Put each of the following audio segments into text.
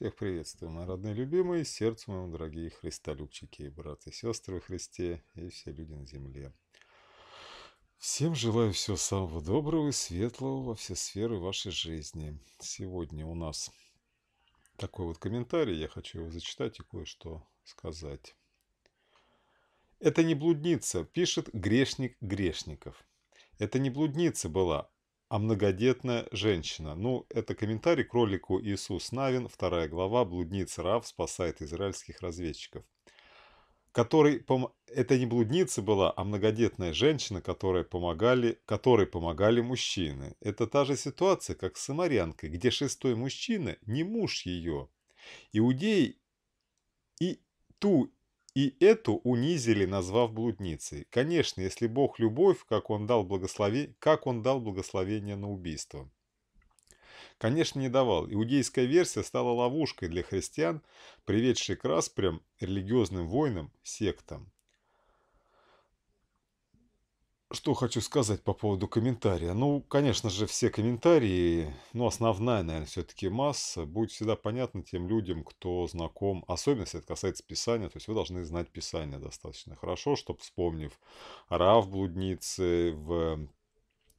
Всех приветствую, мои родные любимые, сердцу моему дорогие христолюбчики, братья и сестры в Христе и все люди на земле. Всем желаю всего самого доброго и светлого во все сферы вашей жизни. Сегодня у нас такой вот комментарий, я хочу его зачитать и кое-что сказать. Это не блудница, пишет грешник грешников. Это не блудница была, а многодетная женщина. Ну, это комментарий к ролику Иисус Навин, вторая глава «Блудница Рав спасает израильских разведчиков». Который, пом... это не блудница была, а многодетная женщина, которая помогали, которой помогали мужчины. Это та же ситуация, как с самарянкой, где шестой мужчина не муж ее. Иудеи и ту и эту унизили, назвав блудницей. Конечно, если Бог любовь, как он дал, благослови... как он дал благословение на убийство. Конечно, не давал. Иудейская версия стала ловушкой для христиан, приведшей к распрям, религиозным войнам, сектам что хочу сказать по поводу комментария. Ну, конечно же, все комментарии, ну, основная, наверное, все-таки масса будет всегда понятна тем людям, кто знаком, особенно если это касается писания, то есть вы должны знать писание достаточно хорошо, чтобы, вспомнив Рав Блудницы в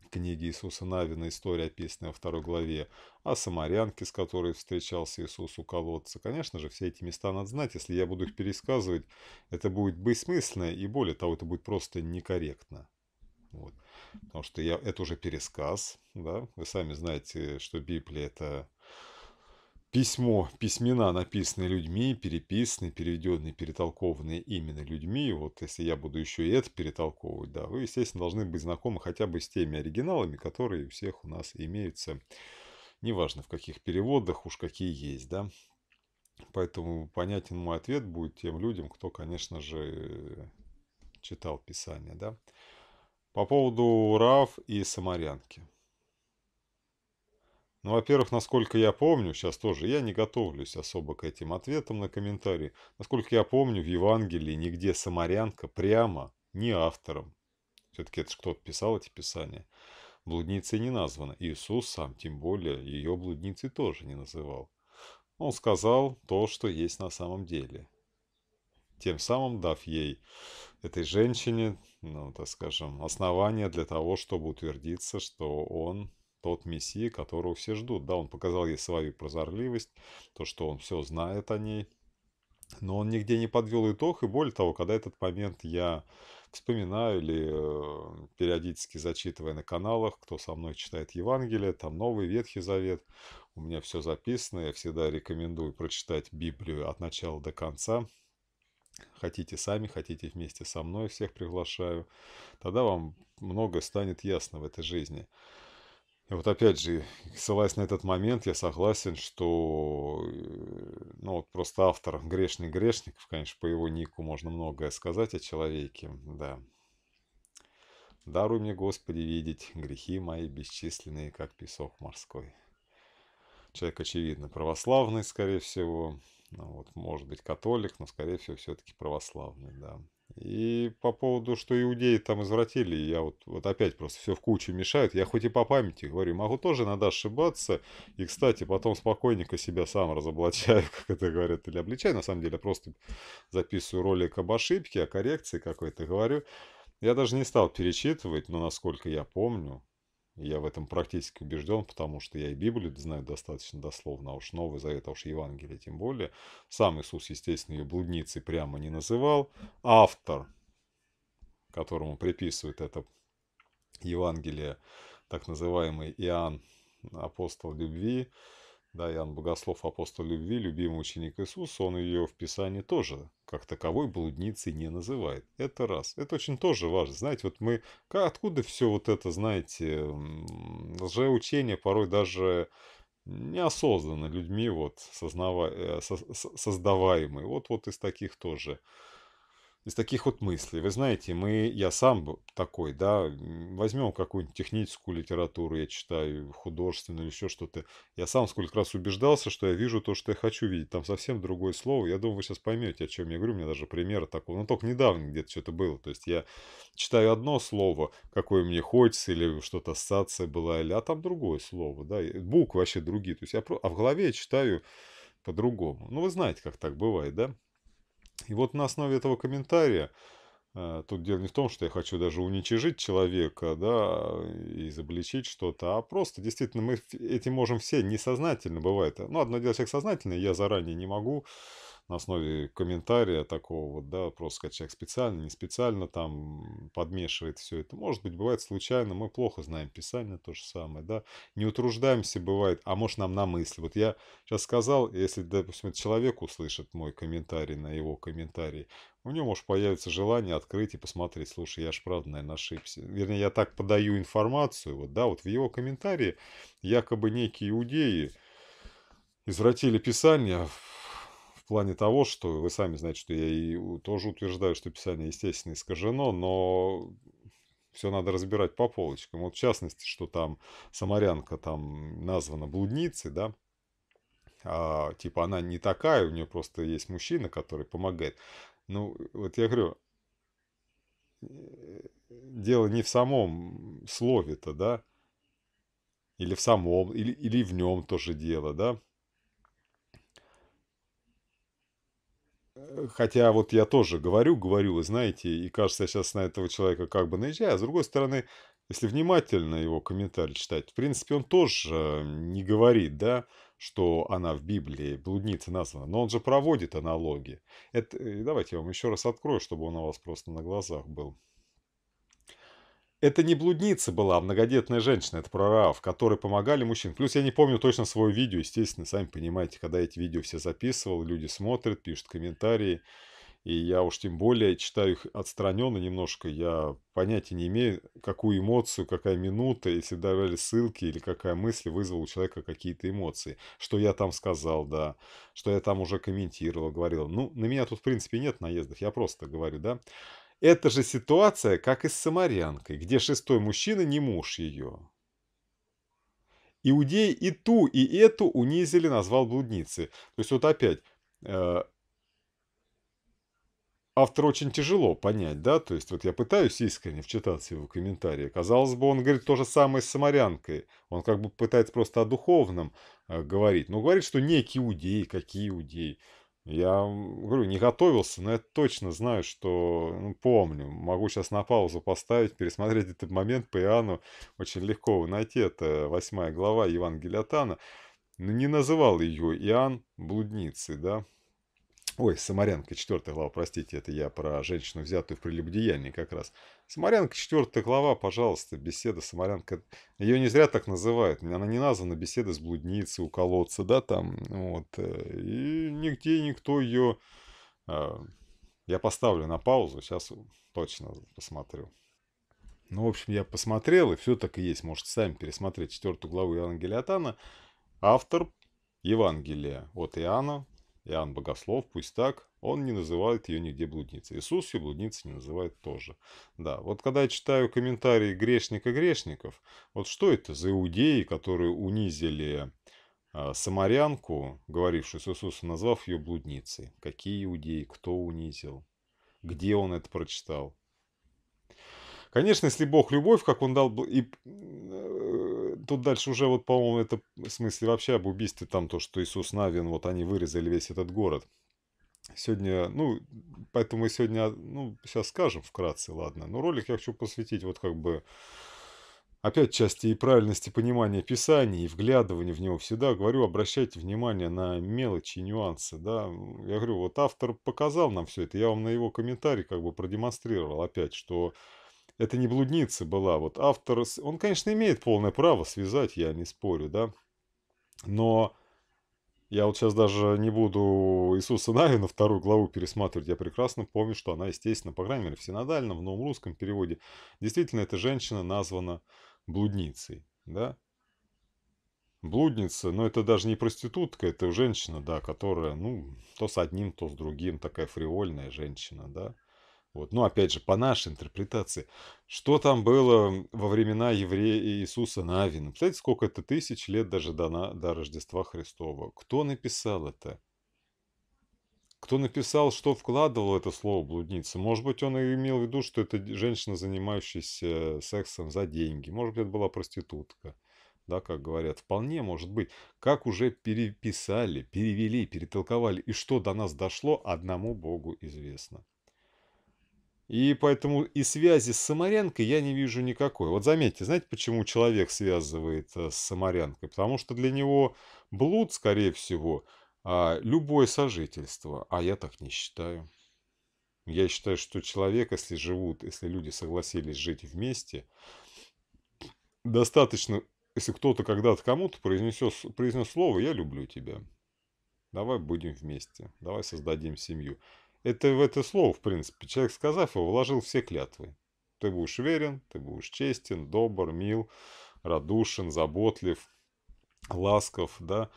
книге Иисуса Навина «История описана во второй главе», о самарянке, с которой встречался Иисус у колодца. Конечно же, все эти места надо знать. Если я буду их пересказывать, это будет бессмысленно, и более того, это будет просто некорректно. Вот. Потому что я, это уже пересказ. Да? Вы сами знаете, что Библия – это письмо, письмена, написанные людьми, переписанные, переведенные, перетолкованные именно людьми. Вот если я буду еще и это перетолковывать, да, вы, естественно, должны быть знакомы хотя бы с теми оригиналами, которые у всех у нас имеются. Неважно, в каких переводах, уж какие есть, да. Поэтому понятен мой ответ будет тем людям, кто, конечно же, читал Писание, да. По поводу Рав и Самарянки. Ну, во-первых, насколько я помню, сейчас тоже я не готовлюсь особо к этим ответам на комментарии. Насколько я помню, в Евангелии нигде Самарянка прямо не автором. Все-таки это же кто-то писал эти писания. Блудницей не названа. Иисус сам, тем более, ее блудницей тоже не называл. Он сказал то, что есть на самом деле. Тем самым дав ей, этой женщине, ну, так скажем, основания для того, чтобы утвердиться, что он тот мессия, которого все ждут. Да, он показал ей свою прозорливость, то, что он все знает о ней, но он нигде не подвел итог, и более того, когда этот момент я вспоминаю или э, периодически зачитывая на каналах, кто со мной читает Евангелие, там Новый Ветхий Завет, у меня все записано, я всегда рекомендую прочитать Библию от начала до конца, Хотите сами, хотите вместе со мной, всех приглашаю. Тогда вам многое станет ясно в этой жизни. И вот опять же, ссылаясь на этот момент, я согласен, что э, ну, вот просто автор «Грешный грешник, конечно, по его нику можно многое сказать о человеке, да. «Даруй мне, Господи, видеть грехи мои бесчисленные, как песок морской». Человек, очевидно, православный, скорее всего, ну Вот, может быть, католик, но, скорее всего, все-таки православный, да. И по поводу, что иудеи там извратили, я вот, вот опять просто все в кучу мешают. Я хоть и по памяти говорю, могу тоже иногда ошибаться. И, кстати, потом спокойненько себя сам разоблачаю, как это говорят, или обличаю. На самом деле, я просто записываю ролик об ошибке, о коррекции какой-то говорю. Я даже не стал перечитывать, но насколько я помню, я в этом практически убежден, потому что я и Библию знаю достаточно дословно, а уж Новый Завет, а уж Евангелие тем более. Сам Иисус, естественно, ее блудницей прямо не называл. Автор, которому приписывает это Евангелие, так называемый Иоанн, апостол любви, да, Иоанн Богослов, апостол любви, любимый ученик Иисуса, он ее в Писании тоже как таковой блудницей не называет. Это раз. Это очень тоже важно. Знаете, вот мы... Откуда все вот это, знаете, учение порой даже неосознанно людьми вот сознава... Э, создаваемые. Вот, вот из таких тоже из таких вот мыслей. Вы знаете, мы, я сам такой, да, возьмем какую-нибудь техническую литературу, я читаю, художественную или еще что-то. Я сам сколько раз убеждался, что я вижу то, что я хочу видеть. Там совсем другое слово. Я думаю, вы сейчас поймете, о чем я говорю. У меня даже примера такого. Но ну, только недавно где-то что-то было. То есть я читаю одно слово, какое мне хочется, или что-то ассоциация была, или, а там другое слово, да, буквы вообще другие. То есть я, про, а в голове я читаю по-другому. Ну, вы знаете, как так бывает, да? И вот на основе этого комментария, э, тут дело не в том, что я хочу даже уничижить человека, да, и изобличить что-то, а просто действительно мы этим можем все несознательно бывает. Ну, одно дело человек сознательный, я заранее не могу на основе комментария такого вот, да, просто как человек специально, не специально там подмешивает все это. Может быть, бывает случайно, мы плохо знаем писание, то же самое, да. Не утруждаемся, бывает, а может нам на мысли. Вот я сейчас сказал, если, допустим, человек услышит мой комментарий на его комментарий, у него, может, появится желание открыть и посмотреть, слушай, я же правда, наверное, ошибся. Вернее, я так подаю информацию, вот, да, вот в его комментарии якобы некие иудеи извратили Писание, а плане того, что вы сами знаете, что я и тоже утверждаю, что писание, естественно, искажено, но все надо разбирать по полочкам. Вот в частности, что там самарянка там названа блудницей, да, а, типа она не такая, у нее просто есть мужчина, который помогает. Ну, вот я говорю, э, дело не в самом слове-то, да, или в самом, или, или в нем тоже дело, да, Э, хотя вот я тоже говорю, говорю, вы знаете, и кажется, я сейчас на этого человека как бы наезжаю, а с другой стороны, если внимательно его комментарий читать, в принципе, он тоже не говорит, да, что она в Библии блудница названа, но он же проводит аналогии. Это, э, давайте я вам еще раз открою, чтобы он у вас просто на глазах был. Это не блудница была, а многодетная женщина, это прорав, которые помогали мужчин. Плюс я не помню точно свое видео, естественно, сами понимаете, когда эти видео все записывал, люди смотрят, пишут комментарии. И я уж тем более читаю их отстраненно немножко. Я понятия не имею, какую эмоцию, какая минута, если давали ссылки или какая мысль вызвала у человека какие-то эмоции. Что я там сказал, да. Что я там уже комментировал, говорил. Ну, на меня тут, в принципе, нет наездов. Я просто говорю, да. Это же ситуация, как и с самарянкой, где шестой мужчина не муж ее. Иудей и ту, и эту унизили, назвал блудницей. То есть вот опять, э, автору очень тяжело понять, да, то есть вот я пытаюсь искренне вчитаться в его комментарии. Казалось бы, он говорит то же самое с самарянкой. Он как бы пытается просто о духовном э, говорить. Но говорит, что некие иудеи, какие иудеи. Я говорю, не готовился, но я точно знаю, что ну, помню. Могу сейчас на паузу поставить, пересмотреть этот момент по Иоанну. Очень легко найти. Это восьмая глава Евангелия Тана. Но ну, не называл ее Иоанн блудницей, да. Ой, Самарянка, четвертая глава, простите, это я про женщину, взятую в прелюбодеянии как раз. Самарянка, четвертая глава, пожалуйста, беседа Самарянка. Ее не зря так называют. Она не названа беседа с блудницей у колодца, да, там, вот. Э, и нигде никто ее... Э, я поставлю на паузу, сейчас точно посмотрю. Ну, в общем, я посмотрел, и все так и есть. Можете сами пересмотреть четвертую главу Евангелия от Анна. Автор Евангелия от Иоанна Иоанн Богослов, пусть так, он не называет ее нигде блудницей. Иисус ее блудницей не называет тоже. Да, вот когда я читаю комментарии грешника грешников, вот что это за иудеи, которые унизили э, самарянку, говорившую с Иисусом, назвав ее блудницей? Какие иудеи, кто унизил? Где он это прочитал? Конечно, если Бог любовь, как он дал... И э, Э, тут дальше уже вот, по-моему, это в смысле вообще об убийстве там, то, что Иисус Навин, вот они вырезали весь этот город. Сегодня, ну, поэтому мы сегодня, ну, сейчас скажем вкратце, ладно. Но ролик я хочу посвятить вот как бы опять части и правильности понимания Писания, и вглядывания в него всегда, говорю, обращайте внимание на мелочи и нюансы, да. Я говорю, вот автор показал нам все это, я вам на его комментарии как бы продемонстрировал опять, что это не блудница была. Вот автор, он, конечно, имеет полное право связать, я не спорю, да. Но я вот сейчас даже не буду Иисуса Навина вторую главу пересматривать. Я прекрасно помню, что она, естественно, по крайней мере, в синодальном, в новом русском переводе, действительно, эта женщина названа блудницей, да. Блудница, но это даже не проститутка, это женщина, да, которая, ну, то с одним, то с другим, такая фривольная женщина, да. Вот. Но ну, опять же, по нашей интерпретации, что там было во времена еврея Иисуса Навина? Представляете, сколько это тысяч лет даже до, на, до Рождества Христова? Кто написал это? Кто написал, что вкладывал это слово блудница? Может быть, он и имел в виду, что это женщина, занимающаяся сексом за деньги. Может быть, это была проститутка. Да, как говорят, вполне может быть. Как уже переписали, перевели, перетолковали, и что до нас дошло, одному Богу известно. И поэтому и связи с Самарянкой я не вижу никакой. Вот заметьте, знаете, почему человек связывает э, с Самарянкой? Потому что для него блуд, скорее всего, а, любое сожительство. А я так не считаю. Я считаю, что человек, если живут, если люди согласились жить вместе, достаточно, если кто-то когда-то кому-то произнес, произнес слово «я люблю тебя», давай будем вместе, давай создадим семью. Это в это слово, в принципе. Человек, сказав его, вложил все клятвы. Ты будешь верен, ты будешь честен, добр, мил, радушен, заботлив, ласков, да.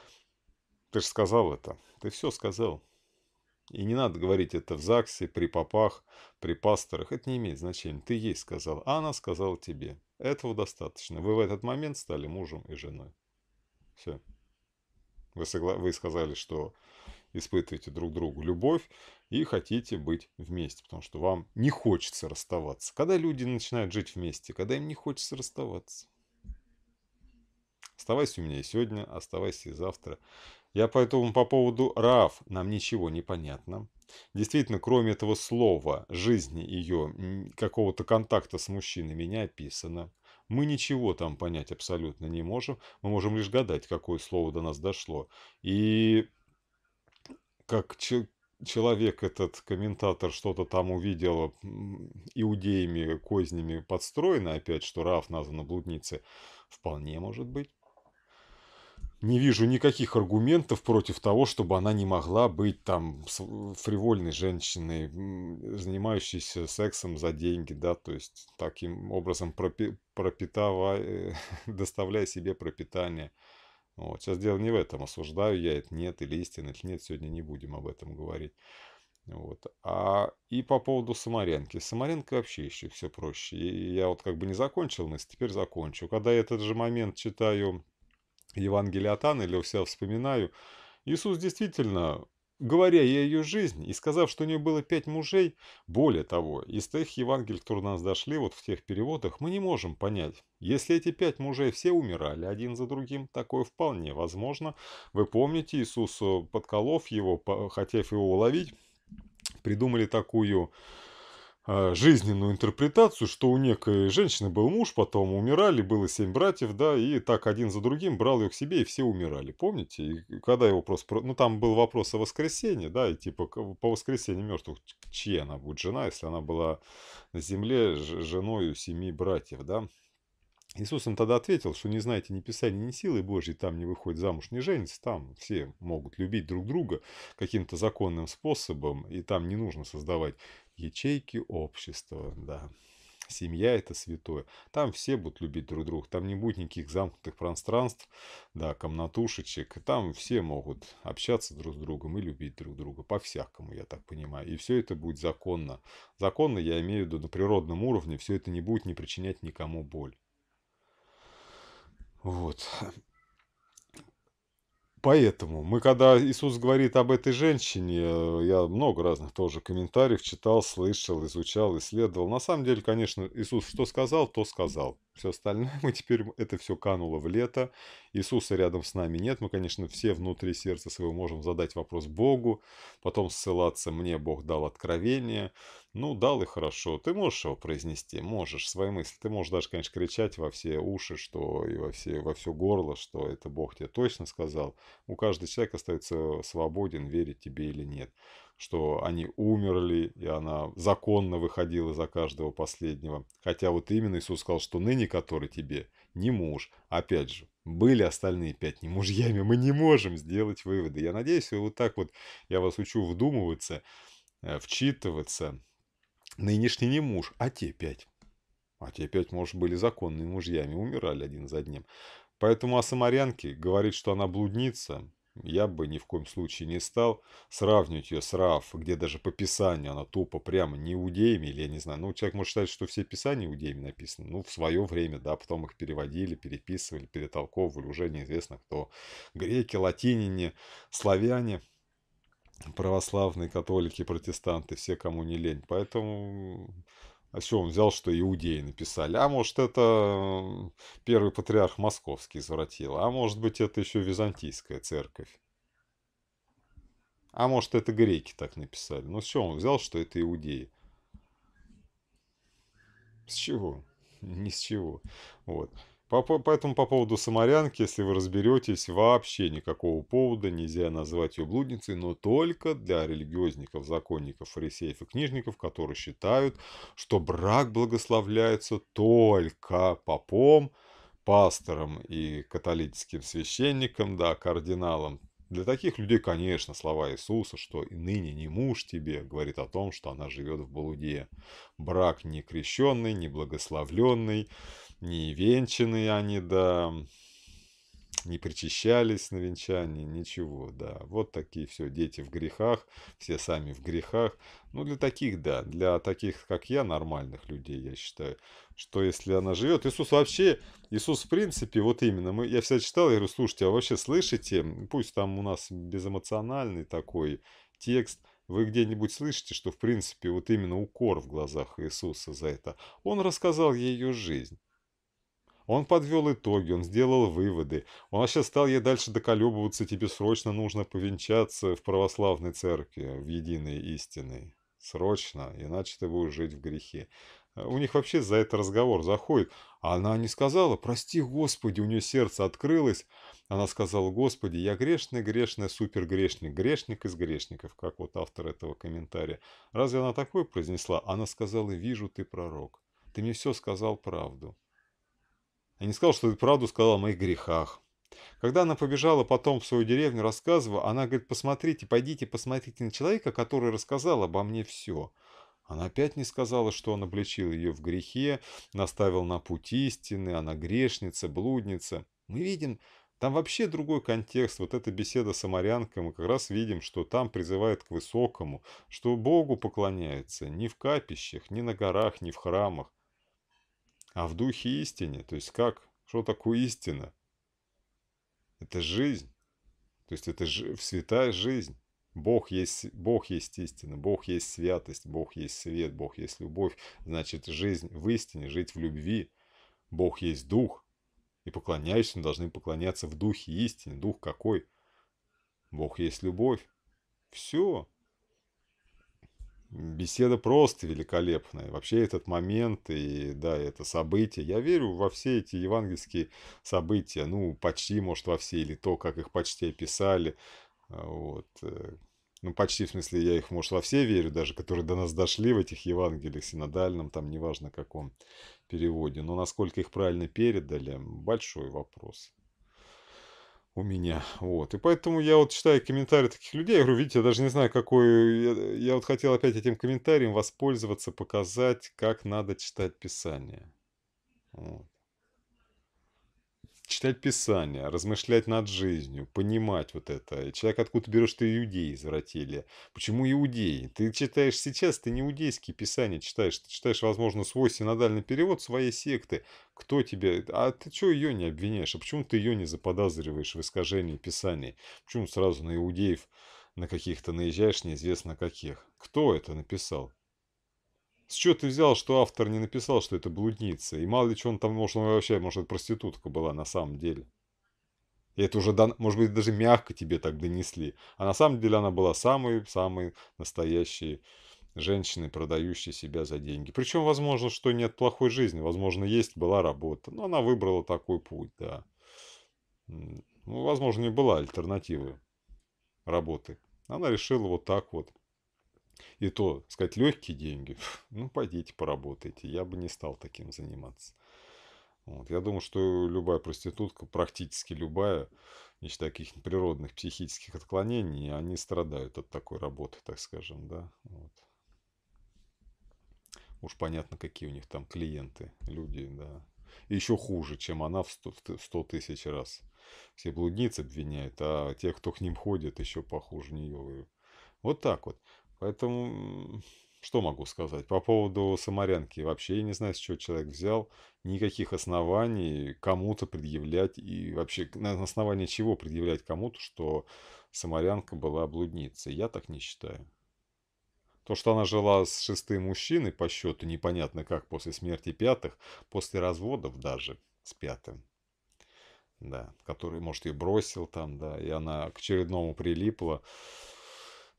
Ты же сказал это. Ты все сказал. И не надо говорить это в ЗАГСе, при попах, при пасторах. Это не имеет значения. Ты ей сказал, а она сказала тебе. Этого достаточно. Вы в этот момент стали мужем и женой. Все. Вы, согла... Вы сказали, что испытываете друг другу любовь и хотите быть вместе, потому что вам не хочется расставаться. Когда люди начинают жить вместе, когда им не хочется расставаться. Оставайся у меня и сегодня, оставайся и завтра. Я поэтому по поводу Раф нам ничего не понятно. Действительно, кроме этого слова, жизни ее, какого-то контакта с мужчинами не описано. Мы ничего там понять абсолютно не можем. Мы можем лишь гадать, какое слово до нас дошло. И как ч человек этот комментатор что-то там увидел иудеями, кознями подстроено опять, что Раф названа блудницей, вполне может быть. Не вижу никаких аргументов против того, чтобы она не могла быть там э, фривольной женщиной, занимающейся сексом за деньги, да, то есть таким образом пропи пропитава, доставляя себе пропитание. Вот. Сейчас дело не в этом, осуждаю я это, нет, или истина, или нет, сегодня не будем об этом говорить. Вот. А и по поводу Самаренки. Самаренко вообще еще все проще. И я вот как бы не закончил мысль, теперь закончу. Когда я этот же момент читаю Евангелие от Анны или у себя вспоминаю, Иисус действительно говоря ей о ее жизни и сказав, что у нее было пять мужей, более того, из тех Евангелий, которые до нас дошли, вот в тех переводах, мы не можем понять. Если эти пять мужей все умирали один за другим, такое вполне возможно. Вы помните, Иисус, э, подколов его, хотев его уловить, придумали такую а, жизненную интерпретацию, что у некой женщины был муж, потом умирали, было семь братьев, да, и так один за другим брал ее к себе, и все умирали, помните? И когда его просто, ну там был вопрос о воскресенье, да, и типа по воскресенью мертвых, чья она будет жена, если она была на земле женой семи братьев, да? Иисус им тогда ответил, что не знаете ни Писания, ни силы Божьей, там не выходит замуж, не женится, там все могут любить друг друга каким-то законным способом, и там не нужно создавать ячейки общества, да. Семья – это святое. Там все будут любить друг друга. Там не будет никаких замкнутых пространств, да, комнатушечек. Там все могут общаться друг с другом и любить друг друга. По-всякому, я так понимаю. И все это будет законно. Законно, я имею в виду, на природном уровне все это не будет не причинять никому боль. Вот. Поэтому мы, когда Иисус говорит об этой женщине, э, я много разных тоже комментариев читал, слышал, изучал, исследовал. На самом деле, конечно, Иисус что сказал, то сказал. Все остальное мы теперь, это все кануло в лето. Иисуса рядом с нами нет. Мы, конечно, все внутри сердца своего можем задать вопрос Богу, потом ссылаться «мне Бог дал откровение». Ну, дал и хорошо. Ты можешь его произнести, можешь, свои мысли. Ты можешь даже, конечно, кричать во все уши, что и во, все, во все горло, что это Бог тебе точно сказал. У каждого человека остается свободен, верить тебе или нет. Что они умерли, и она законно выходила за каждого последнего. Хотя вот именно Иисус сказал, что ныне который тебе не муж. Опять же, были остальные пять не мужьями. Мы не можем сделать выводы. Я надеюсь, вот так вот я вас учу вдумываться, э, вчитываться, Нынешний не муж, а те пять. А те пять, может, были законными мужьями, умирали один за одним. Поэтому о самарянке говорить, что она блудница, я бы ни в коем случае не стал сравнивать ее с Раф, где даже по писанию она тупо прямо не иудеями, или я не знаю, ну, человек может считать, что все писания иудеями написаны, ну, в свое время, да, потом их переводили, переписывали, перетолковывали, уже неизвестно кто, греки, латинине, славяне – православные, католики, протестанты, все, кому не лень. Поэтому а что он взял, что иудеи написали? А может, это э, первый патриарх московский извратил? А может быть, это еще византийская церковь? А может, это греки так написали? Ну, с чего он взял, что это иудеи? С чего? Ни с чего. Вот. По поэтому по поводу самарянки, если вы разберетесь, вообще никакого повода нельзя назвать ее блудницей, но только для религиозников, законников, фарисеев и книжников, которые считают, что брак благословляется только попом, пастором и католическим священником, да, кардиналом. Для таких людей, конечно, слова Иисуса, что «и ныне не муж тебе», говорит о том, что она живет в блуде. Брак не крещенный, не благословленный – не венчаны они, да, не причащались на венчании, ничего, да. Вот такие все дети в грехах, все сами в грехах. Ну, для таких, да, для таких, как я, нормальных людей, я считаю, что если она живет... Иисус вообще, Иисус в принципе, вот именно, мы, я всегда читал, я говорю, слушайте, а вообще слышите, пусть там у нас безэмоциональный такой текст, вы где-нибудь слышите, что в принципе вот именно укор в глазах Иисуса за это. Он рассказал ей ее жизнь. Он подвел итоги, он сделал выводы. Он вообще стал ей дальше доколебываться, тебе срочно нужно повенчаться в православной церкви, в единой истиной. Срочно, иначе ты будешь жить в грехе. У них вообще за это разговор заходит. А она не сказала, прости, Господи, у нее сердце открылось. Она сказала, Господи, я грешный, грешный, супергрешник, грешник из грешников, как вот автор этого комментария. Разве она такое произнесла? Она сказала, вижу, ты пророк. Ты мне все сказал правду а не сказал, что ты правду сказал о моих грехах. Когда она побежала потом в свою деревню, рассказывала, она говорит, посмотрите, пойдите, посмотрите на человека, который рассказал обо мне все. Она опять не сказала, что он обличил ее в грехе, наставил на путь истины, она грешница, блудница. Мы видим, там вообще другой контекст, вот эта беседа с самарянкой, мы как раз видим, что там призывает к высокому, что Богу поклоняется, не в капищах, не на горах, не в храмах, а в духе истине. То есть как? Что такое истина? Это жизнь. То есть это ж... святая жизнь. Бог есть, Бог есть истина, Бог есть святость, Бог есть свет, Бог есть любовь. Значит, жизнь в истине, жить в любви. Бог есть дух. И поклоняющим должны поклоняться в духе истины. Дух какой? Бог есть любовь. Все. Беседа просто великолепная. Вообще этот момент и, да, это событие. Я верю во все эти евангельские события. Ну, почти, может, во все, или то, как их почти описали. А, вот. Э, ну, почти, в смысле, я их, может, во все верю даже, которые до нас дошли в этих Евангелиях, синодальном, там, неважно, каком переводе. Но насколько их правильно передали, большой вопрос у меня. Вот. И поэтому я вот читаю комментарии таких людей, я говорю, видите, я даже не знаю, какой... Я, э, я вот хотел опять этим комментарием воспользоваться, показать, как надо читать Писание. Вот читать Писание, размышлять над жизнью, понимать вот это. Человек, откуда берешь, ты иудеи извратили. Почему иудеи? Ты читаешь сейчас, ты не иудейские Писания читаешь. Ты читаешь, возможно, свой синодальный перевод своей секты. Кто тебе... А ты что ее не обвиняешь? А почему ты ее не заподозриваешь в искажении Писаний? Почему сразу на иудеев на каких-то наезжаешь, неизвестно каких? Кто это написал? С чего ты взял, что автор не написал, что это блудница? И мало ли что он там, может, он вообще, может, проститутка была на самом деле. И это уже, может быть, даже мягко тебе так донесли. А на самом деле она была самой-самой настоящей женщиной, продающей себя за деньги. Причем, возможно, что нет плохой жизни. Возможно, есть была работа. Но она выбрала такой путь, да. Ну, возможно, не была альтернативы работы. Она решила вот так вот и то, сказать, легкие деньги, ну, пойдите поработайте. Я бы не стал таким заниматься. Вот. Я думаю, что любая проститутка, практически любая, из таких природных психических отклонений, они страдают от такой работы, так скажем, да. Вот. Уж понятно, какие у них там клиенты, люди, да. еще хуже, чем она в сто тысяч раз. Все блудниц обвиняют, а те, кто к ним ходит, еще похуже нее. Вот так вот. Поэтому что могу сказать? По поводу Самарянки вообще я не знаю, с чего человек взял. Никаких оснований кому-то предъявлять и вообще на основании чего предъявлять кому-то, что Самарянка была блудницей. Я так не считаю. То, что она жила с шестым мужчиной по счету, непонятно как, после смерти пятых, после разводов даже с пятым. Да, который, может, и бросил там, да, и она к очередному прилипла.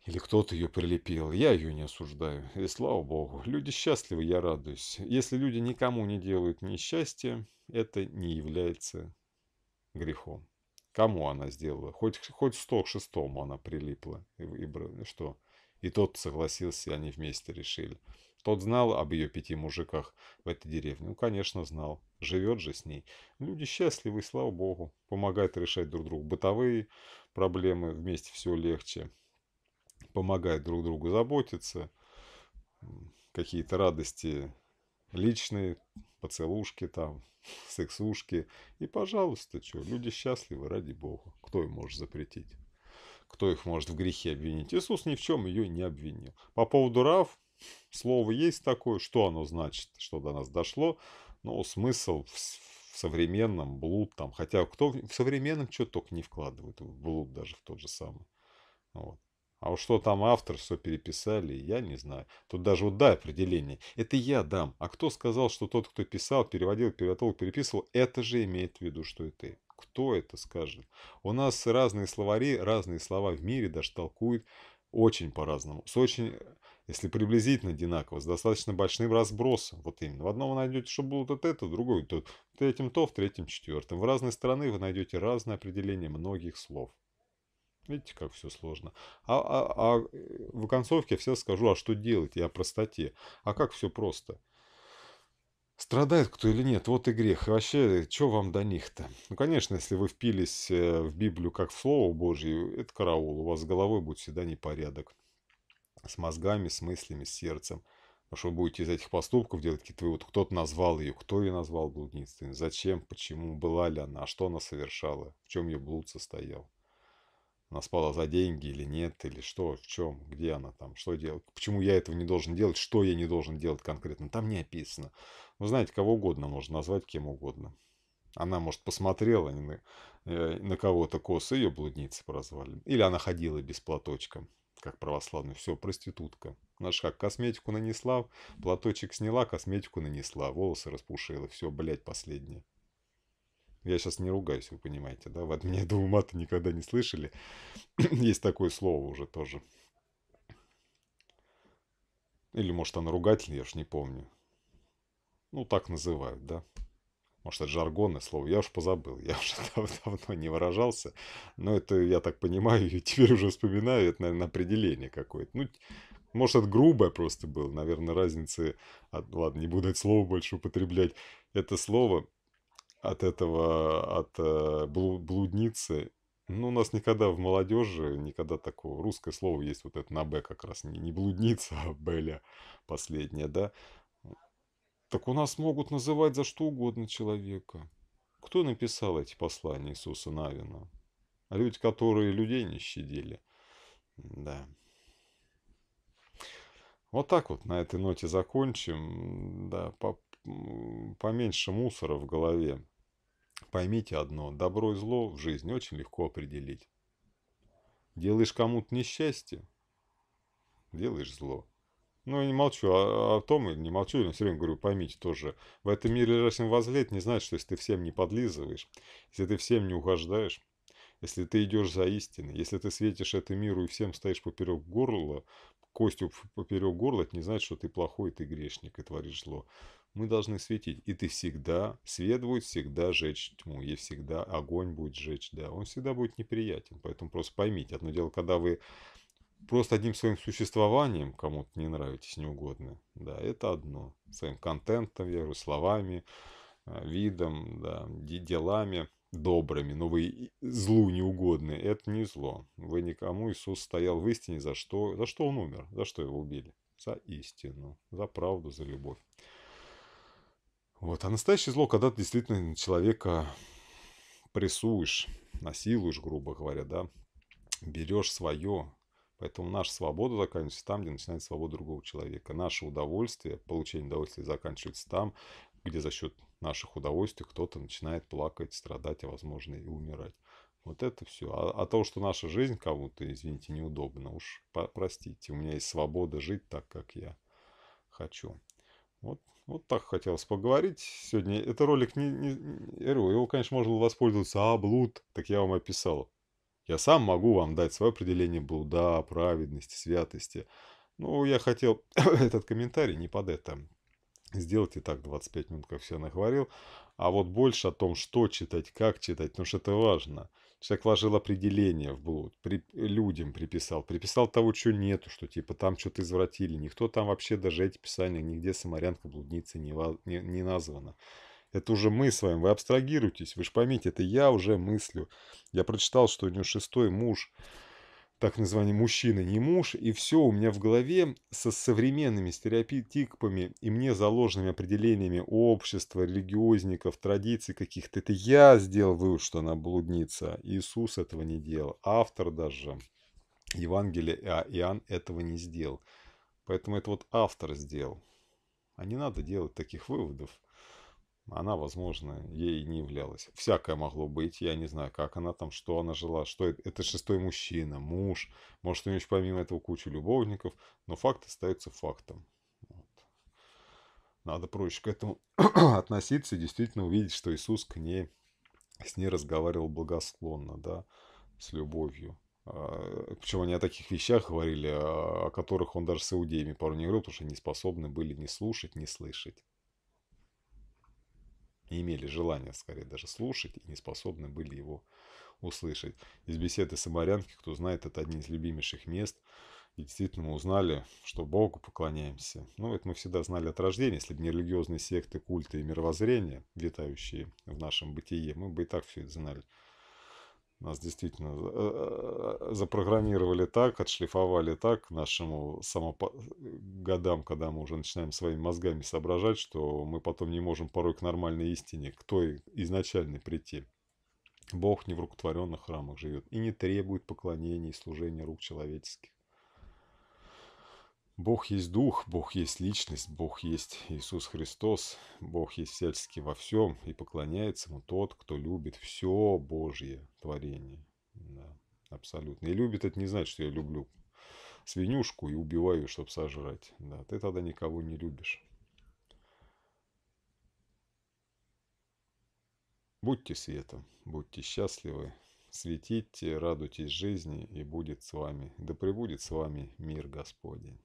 Или кто-то ее прилепил. Я ее не осуждаю. И слава богу. Люди счастливы, я радуюсь. Если люди никому не делают несчастье, это не является грехом. Кому она сделала? Хоть, хоть сто к шестому она прилипла. И, и, что? И тот согласился, и они вместе решили. Тот знал об ее пяти мужиках в этой деревне? Ну, конечно, знал. Живет же с ней. Люди счастливы, слава богу. Помогают решать друг другу бытовые проблемы. Вместе все легче помогать друг другу заботиться, какие-то радости личные, поцелушки там, сексушки. И, пожалуйста, что, люди счастливы, ради бога. Кто им может запретить? Кто их может в грехе обвинить? Иисус ни в чем ее не обвинил. По поводу Рав, слово есть такое, что оно значит, что до нас дошло, но смысл в, современном блуд там, хотя кто в современном что только не вкладывает, в блуд даже в тот же самый. Вот. А уж что там автор, что переписали, я не знаю. Тут даже вот дай определение. Это я дам. А кто сказал, что тот, кто писал, переводил, переводил, переписывал, это же имеет в виду, что и ты. Кто это скажет? У нас разные словари, разные слова в мире даже толкуют очень по-разному. С очень, если приблизительно одинаково, с достаточно большим разбросом. Вот именно. В одном вы найдете, что было вот это, в другом то, в третьем то, в третьем четвертом. В разные страны вы найдете разное определение многих слов. Видите, как все сложно. А, а, а э, в концовке все скажу, а что делать? Я о простоте. А как все просто? Страдает кто или нет, вот и грех. И вообще, э, что вам до них-то? Ну, конечно, если вы впились э, в Библию как в Слово Божье, это караул. У вас с головой будет всегда непорядок. С мозгами, с мыслями, с сердцем. Потому что вы будете из этих поступков делать какие-то выводы. Кто-то назвал ее, кто ее назвал блудницей, зачем, почему, была ли она, А что она совершала, в чем ее блуд состоял она спала за деньги или нет, или что, в чем, где она там, что делает, почему я этого не должен делать, что я не должен делать конкретно, там не описано. Вы ну, знаете, кого угодно можно назвать кем угодно. Она, может, посмотрела на, э, на кого-то косы, ее блудницы прозвали. Или она ходила без платочка, как православная. Все, проститутка. Наш как, косметику нанесла, платочек сняла, косметику нанесла, волосы распушила. Все, блядь, последнее. Я сейчас не ругаюсь, вы понимаете, да? Вы от меня, я думаю, мата никогда не слышали. Есть такое слово уже тоже. Или, может, оно ругательное, я уж не помню. Ну, так называют, да? Может, это жаргонное слово, я уж позабыл, я уже дав давно не выражался. Но это, я так понимаю, и теперь уже вспоминаю, это, наверное, определение какое-то. Ну, может, это грубое просто было, наверное, разницы... Ладно, не буду это слово больше употреблять. Это слово от этого, от э, блудницы. Ну, у нас никогда в молодежи, никогда такого русское слово есть вот это на «б» как раз. Не, не блудница, а «беля» последняя, да. Так у нас могут называть за что угодно человека. Кто написал эти послания Иисуса Навина? Люди, которые людей не щадили. Да. Вот так вот на этой ноте закончим. Да, по, поменьше мусора в голове. Поймите одно, добро и зло в жизни очень легко определить. Делаешь кому-то несчастье, делаешь зло. Ну, я не молчу о, о том, и не молчу, но все время говорю, поймите тоже, в этом мире лежащим возле не значит, что если ты всем не подлизываешь, если ты всем не угождаешь, если ты идешь за истиной, если ты светишь этому миру и всем стоишь поперек горла, костью поперек горла, это не значит, что ты плохой, ты грешник и творишь зло мы должны светить. И ты всегда, свет будет всегда жечь тьму, и всегда огонь будет жечь, да, он всегда будет неприятен. Поэтому просто поймите, одно дело, когда вы просто одним своим существованием кому-то не нравитесь, неугодны, да, это одно. Своим контентом, я говорю, словами, а, видом, да, делами добрыми, но вы злу неугодны, это не зло. Вы никому, Иисус стоял в истине, за что, за что он умер, за что его убили? За истину, за правду, за любовь. Вот. А настоящее зло, когда ты действительно человека прессуешь, насилуешь, грубо говоря, да, берешь свое. Поэтому наша свобода заканчивается там, где начинается свобода другого человека. Наше удовольствие, получение удовольствия заканчивается там, где за счет наших удовольствий кто-то начинает плакать, страдать, а возможно и умирать. Вот это все. А, а то, что наша жизнь кому-то, извините, неудобно, уж простите, у меня есть свобода жить так, как я хочу. Вот вот так хотелось поговорить сегодня. Это ролик не... не говорю, его, конечно, можно воспользоваться. А, блуд, так я вам описал. Я сам могу вам дать свое определение блуда, праведности, святости. Ну, я хотел этот комментарий не под это. сделать и так 25 минут, как все наговорил. А вот больше о том, что читать, как читать, потому что это важно. Человек вложил определение в блуд, при, людям приписал, приписал того, что нету, что типа там что-то извратили. Никто там вообще, даже эти писания, нигде самарянка, блудница не, не, не названа. Это уже мы с вами, вы абстрагируетесь, вы же поймите, это я уже мыслю. Я прочитал, что у нее шестой муж, так называемый мужчина не муж, и все у меня в голове со современными стереотипами и мне заложенными определениями общества, религиозников, традиций каких-то. Это я сделал вывод, что она блудница. Иисус этого не делал. Автор даже Евангелия а, Иоанн этого не сделал. Поэтому это вот автор сделал. А не надо делать таких выводов она, возможно, ей не являлась. Всякое могло быть, я не знаю, как она там, что она жила, что это, это шестой мужчина, муж, может, у нее еще помимо этого куча любовников, но факт остается фактом. Вот. Надо проще к этому относиться и действительно увидеть, что Иисус к ней, с ней разговаривал благосклонно, да, с любовью. А, Почему они о таких вещах говорили, а, о которых он даже с иудеями пару не говорил, потому что они способны были не слушать, не слышать не имели желания, скорее, даже слушать и не способны были его услышать. Из беседы Самарянки, кто знает, это одни из любимейших мест. И действительно мы узнали, что Богу поклоняемся. Ну, это мы всегда знали от рождения. Если бы не религиозные секты, культы и мировоззрения, витающие в нашем бытие, мы бы и так все это знали. Нас действительно э, э, запрограммировали так, отшлифовали так к нашему самопо... годам, когда мы уже начинаем своими мозгами соображать, что мы потом не можем порой к нормальной истине, к той изначальной прийти. Бог не в рукотворенных храмах живет и не требует поклонений и служения рук человеческих. Бог есть Дух, Бог есть Личность, Бог есть Иисус Христос, Бог есть всячески во всем, и поклоняется Ему тот, кто любит все Божье творение. Да, абсолютно. И любит это не значит, что я люблю свинюшку и убиваю, чтобы сожрать. Да, ты тогда никого не любишь. Будьте светом, будьте счастливы, светите, радуйтесь жизни, и будет с вами, да пребудет с вами мир Господень.